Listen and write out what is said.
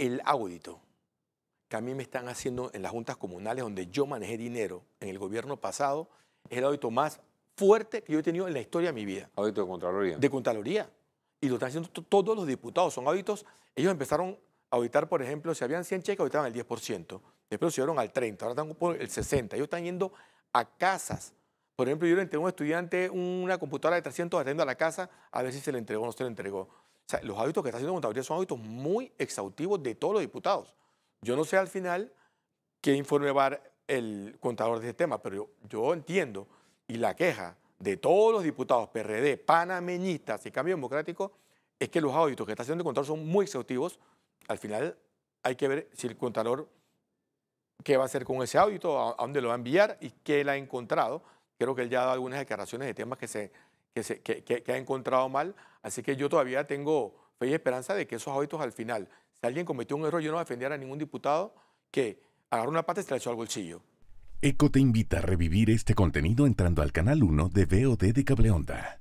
el audito que a mí me están haciendo en las juntas comunales donde yo manejé dinero en el gobierno pasado es el audito más fuerte que yo he tenido en la historia de mi vida. Audito de Contraloría. De Contraloría. Y lo están haciendo todos los diputados. Son auditos. Ellos empezaron a auditar, por ejemplo, si habían 100 cheques, auditaban el 10%. Después subieron al 30%, ahora están por el 60%. Ellos están yendo a casas. Por ejemplo, yo le entregué a un estudiante una computadora de 300 atendiendo a la casa a ver si se le entregó o no se le entregó los auditos que está haciendo contador son auditos muy exhaustivos de todos los diputados. Yo no sé al final qué informe va a el contador de ese tema, pero yo, entiendo y la queja de todos los diputados PRD, panameñistas y cambio democrático es que los auditos que está haciendo el contador son muy exhaustivos. Al final hay que ver si el contador qué va a hacer con ese audito, a, dónde lo va a enviar y qué él ha encontrado. Creo que él ya ha dado algunas declaraciones de temas que se que, se, ha encontrado mal. Así que yo todavía tengo fe y esperanza de que esos hábitos al final, si alguien cometió un error, yo no defendiera a ningún diputado que agarró una pata y se la echó al bolsillo. ECO te invita a revivir este contenido entrando al canal 1 de VOD de Cableonda.